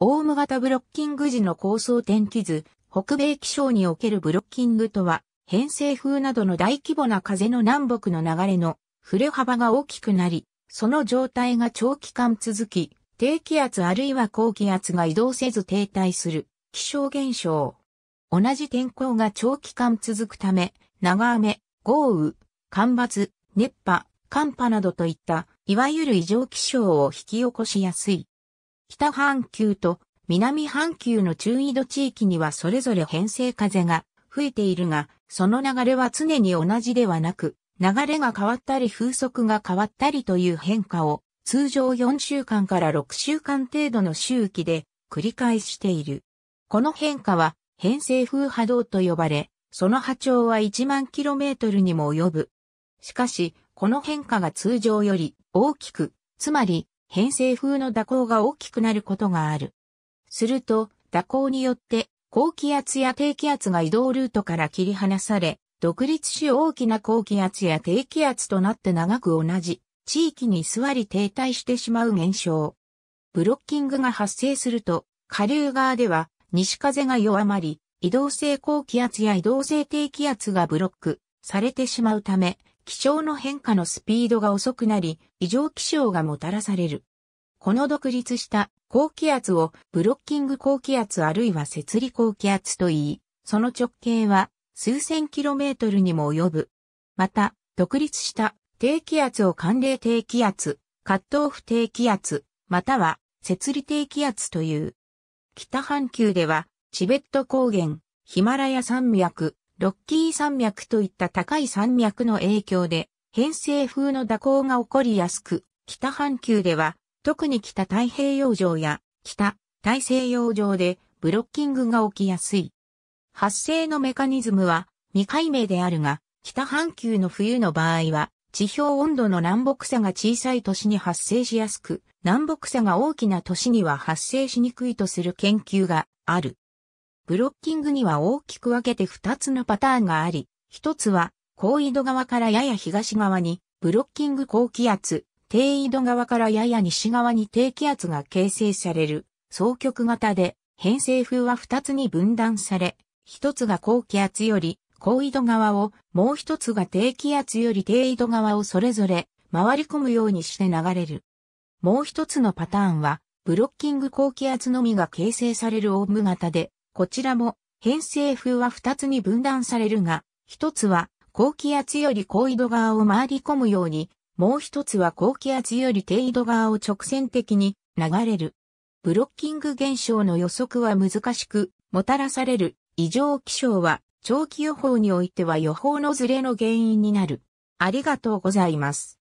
オウム型ブロッキング時の構想天気図、北米気象におけるブロッキングとは、偏西風などの大規模な風の南北の流れの振れ幅が大きくなり、その状態が長期間続き、低気圧あるいは高気圧が移動せず停滞する気象現象。同じ天候が長期間続くため、長雨、豪雨、干ばつ、熱波、寒波などといった、いわゆる異常気象を引き起こしやすい。北半球と南半球の中緯度地域にはそれぞれ偏西風が吹いているが、その流れは常に同じではなく、流れが変わったり風速が変わったりという変化を通常4週間から6週間程度の周期で繰り返している。この変化は偏西風波動と呼ばれ、その波長は1万キロメートルにも及ぶ。しかし、この変化が通常より大きく、つまり偏西風の蛇行が大きくなることがある。すると、蛇行によって、高気圧や低気圧が移動ルートから切り離され、独立し大きな高気圧や低気圧となって長く同じ地域に座り停滞してしまう現象。ブロッキングが発生すると、下流側では西風が弱まり、移動性高気圧や移動性低気圧がブロックされてしまうため、気象の変化のスピードが遅くなり、異常気象がもたらされる。この独立した高気圧をブロッキング高気圧あるいは摂理高気圧と言い、その直径は数千キロメートルにも及ぶ。また、独立した低気圧を寒冷低気圧、葛藤不低気圧、または摂理低気圧という。北半球では、チベット高原、ヒマラヤ山脈、ロッキー山脈といった高い山脈の影響で、偏西風の蛇行が起こりやすく、北半球では、特に北太平洋上や北大西洋上でブロッキングが起きやすい。発生のメカニズムは未解明であるが、北半球の冬の場合は、地表温度の南北差が小さい年に発生しやすく、南北差が大きな年には発生しにくいとする研究がある。ブロッキングには大きく分けて2つのパターンがあり、1つは、高緯度側からやや東側に、ブロッキング高気圧、低緯度側からやや西側に低気圧が形成される、双極型で、偏西風は2つに分断され、1つが高気圧より高緯度側を、もう1つが低気圧より低緯度側をそれぞれ回り込むようにして流れる。もう1つのパターンは、ブロッキング高気圧のみが形成されるオウム型で、こちらも偏西風は二つに分断されるが、一つは高気圧より高緯度側を回り込むように、もう一つは高気圧より低緯度側を直線的に流れる。ブロッキング現象の予測は難しく、もたらされる異常気象は長期予報においては予報のズレの原因になる。ありがとうございます。